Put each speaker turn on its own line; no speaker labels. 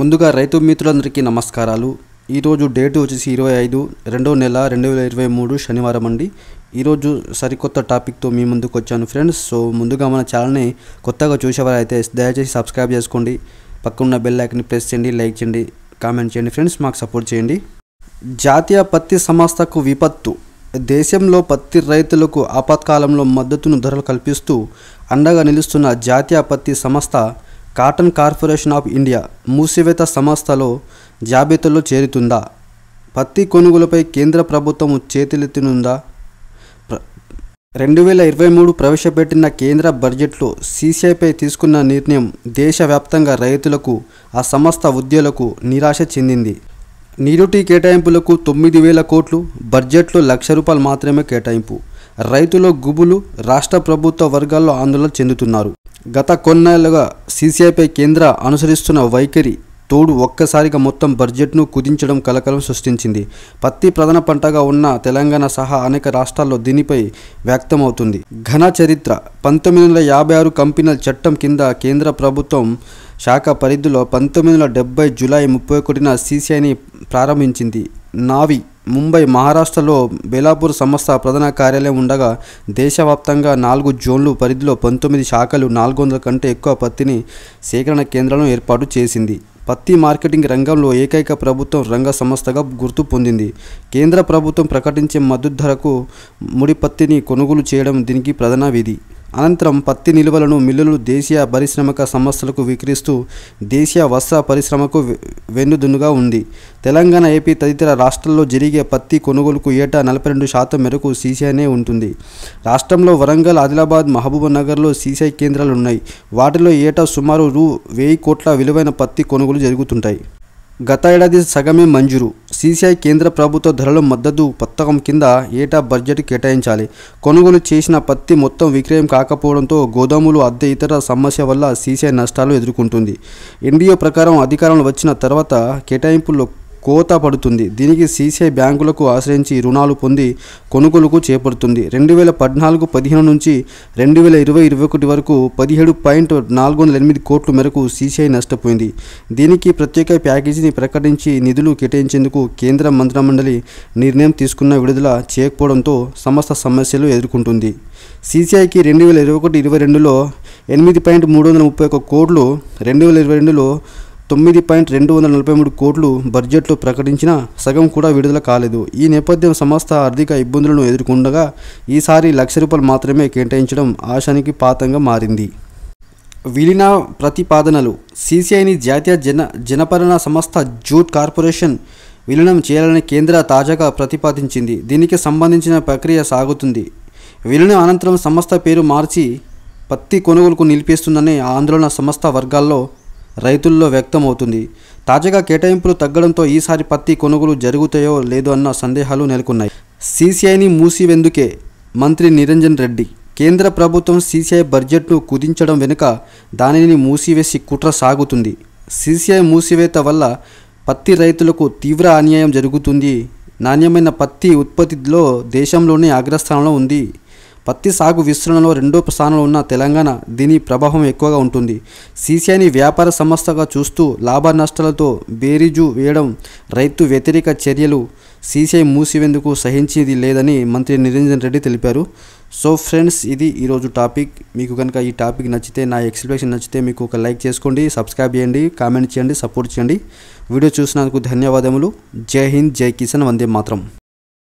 ముందుగా రైతు మిత్రులందరికీ నమస్కారాలు ఈరోజు డేట్ వచ్చేసి ఇరవై ఐదు రెండో నెల రెండు వేల ఇరవై మూడు శనివారం అండి ఈరోజు సరికొత్త టాపిక్తో మీ ముందుకు వచ్చాను ఫ్రెండ్స్ సో ముందుగా మన ఛానల్ని కొత్తగా చూసేవారు అయితే దయచేసి సబ్స్క్రైబ్ చేసుకోండి పక్కనున్న బెల్ ఐకన్ని ప్రెస్ చేయండి లైక్ చేయండి కామెంట్ చేయండి ఫ్రెండ్స్ మాకు సపోర్ట్ చేయండి జాతీయ పత్తి సంస్థకు విపత్తు దేశంలో పత్తి రైతులకు ఆపత్కాలంలో మద్దతును ధరలు కల్పిస్తూ అండగా నిలుస్తున్న జాతీయ పత్తి సంస్థ కాటన్ కార్పొరేషన్ ఆఫ్ ఇండియా మూసివేత సంస్థలో జాబితాలో చేరుతుందా పత్తి కొనుగోలుపై కేంద్ర ప్రభుత్వం చేతులెత్తినుందా రెండు వేల ఇరవై మూడు ప్రవేశపెట్టిన కేంద్ర బడ్జెట్లో సీసీఐపై తీసుకున్న నిర్ణయం దేశవ్యాప్తంగా రైతులకు ఆ సంస్థ ఉద్యోగులకు నిరాశ చెందింది నిరుటి కేటాయింపులకు తొమ్మిది వేల కోట్లు బడ్జెట్లో లక్ష రూపాయలు మాత్రమే కేటాయింపు రైతుల గుబులు రాష్ట్ర ప్రభుత్వ వర్గాల్లో ఆందోళన చెందుతున్నారు గత కొన్నేళ్లుగా సీసీఐపై కేంద్ర అనుసరిస్తున్న వైఖరి తోడు ఒక్కసారిగా మొత్తం బడ్జెట్ను కుదించడం కలకలం సృష్టించింది పత్తి ప్రధాన పంటగా ఉన్న తెలంగాణ సహా అనేక రాష్ట్రాల్లో దీనిపై వ్యక్తమవుతుంది ఘన చరిత్ర పంతొమ్మిది వందల యాభై ఆరు కంపెనీల చట్టం కింద కేంద్ర ప్రభుత్వం శాఖ పరిధిలో పంతొమ్మిది వందల డెబ్బై జులై ముప్పై ఒకటిన సీసీఐని ప్రారంభించింది నావి ముంబై మహారాష్ట్రలో బేలాపూర్ సంస్థ ప్రధాన కార్యాలయం ఉండగా దేశవ్యాప్తంగా నాలుగు జోన్లు పరిధిలో పంతొమ్మిది శాఖలు నాలుగు వందల కంటే ఎక్కువ పత్తిని సేకరణ కేంద్రాలను ఏర్పాటు చేసింది పత్తి మార్కెటింగ్ రంగంలో ఏకైక ప్రభుత్వం రంగ సంస్థగా గుర్తు పొందింది కేంద్ర ప్రభుత్వం ప్రకటించే మద్దతు ధరకు ముడి పత్తిని కొనుగోలు చేయడం దీనికి ప్రధాన విధి అనంతరం పత్తి నిల్వలను మిల్లులు దేశీయ పరిశ్రమక సంస్థలకు విక్రిస్తూ దేశీయ వస్త్ర పరిశ్రమకు వెన్నుదున్నుగా ఉంది తెలంగాణ ఏపీ తదితర రాష్ట్రాల్లో జరిగే పత్తి కొనుగోలుకు ఏటా నలభై రెండు శాతం మేరకు సీసీఐనే ఉంటుంది రాష్ట్రంలో వరంగల్ ఆదిలాబాద్ మహబూబ్నగర్లో సీసీఐ కేంద్రాలు ఉన్నాయి వాటిలో ఏటా సుమారు రూ వెయ్యి కోట్ల విలువైన పత్తి కొనుగోలు జరుగుతుంటాయి గత ఏడాది సగమే మంజూరు సీసీఐ కేంద్ర ప్రభుత్వ ధరల మద్దతు పథకం కింద ఏటా బడ్జెట్ కేటాయించాలి కొనుగోలు చేసిన పత్తి మొత్తం విక్రయం కాకపోవడంతో గోదాములు అద్దె ఇతర సమస్య వల్ల సీసీఐ నష్టాలు ఎదుర్కొంటుంది ఎన్డీఏ ప్రకారం అధికారంలో వచ్చిన తర్వాత కేటాయింపులు కోత పడుతుంది దీనికి సీసీఐ బ్యాంకులకు ఆశ్రయించి రుణాలు పొంది కొనుగోలుకు చేపడుతుంది రెండు వేల పద్నాలుగు పదిహేను నుంచి రెండు వేల ఇరవై ఇరవై ఒకటి వరకు పదిహేడు పాయింట్ నాలుగు వందల ఎనిమిది కోట్ల మేరకు సీసీఐ నష్టపోయింది దీనికి ప్రత్యేక ప్యాకేజీని ప్రకటించి నిధులు కేటాయించేందుకు కేంద్ర మంత్రిమండలి నిర్ణయం తీసుకున్న విడుదల చేయకపోవడంతో సమస్త సమస్యలు ఎదుర్కొంటుంది సీసీఐకి రెండు వేల ఇరవై ఒకటి ఇరవై రెండులో ఎనిమిది పాయింట్ మూడు వందల ముప్పై ఒక కోట్లు రెండు వేల ఇరవై రెండులో తొమ్మిది పాయింట్ రెండు వందల నలభై మూడు కోట్లు బడ్జెట్లో ప్రకటించిన సగం కూడా విడుదల కాలేదు ఈ నేపథ్యం సంస్థ ఆర్థిక ఇబ్బందులను ఎదుర్కొండగా ఈసారి లక్ష రూపాయలు మాత్రమే కేటాయించడం ఆశానికి పాతంగా మారింది విలీన ప్రతిపాదనలు సీసీఐని జాతీయ జన జనపరణ సంస్థ జూట్ కార్పొరేషన్ విలీనం చేయాలని కేంద్ర తాజాగా ప్రతిపాదించింది దీనికి సంబంధించిన ప్రక్రియ సాగుతుంది విలీనం అనంతరం సంస్థ పేరు మార్చి పత్తి కొనుగోలుకు నిలిపిస్తుందని ఆందోళన సంస్థ వర్గాల్లో రైతుల్లో వ్యక్తమవుతుంది తాజాగా కేటాయింపులు తగ్గడంతో ఈసారి పత్తి కొనుగోలు జరుగుతాయో లేదో అన్న సందేహాలు నెలకొన్నాయి సీసీఐని మూసివేందుకే మంత్రి నిరంజన్ రెడ్డి కేంద్ర ప్రభుత్వం సీసీఐ బడ్జెట్ను కుదించడం వెనుక దానిని మూసివేసి కుట్ర సాగుతుంది సీసీఐ మూసివేత వల్ల పత్తి రైతులకు తీవ్ర అన్యాయం జరుగుతుంది నాణ్యమైన పత్తి ఉత్పత్తిలో దేశంలోనే అగ్రస్థానంలో ఉంది పత్తి సాగు విస్తరణలో రెండో స్థానంలో ఉన్న తెలంగాణ దీని ప్రభావం ఎక్కువగా ఉంటుంది సీసీఐని వ్యాపార సంస్థగా చూస్తూ లాభ నష్టాలతో బేరీజు వేయడం రైతు వ్యతిరేక చర్యలు సీసీఐ మూసివేందుకు సహించేది లేదని మంత్రి నిరంజన్ రెడ్డి తెలిపారు సో ఫ్రెండ్స్ ఇది ఈరోజు టాపిక్ మీకు కనుక ఈ టాపిక్ నచ్చితే నా ఎక్స్ప్లెనేషన్ నచ్చితే మీకు ఒక లైక్ చేసుకోండి సబ్స్క్రైబ్ చేయండి కామెంట్ చేయండి సపోర్ట్ చేయండి వీడియో చూసినందుకు ధన్యవాదములు జై హింద్ జై కిసాన్ వందే మాత్రం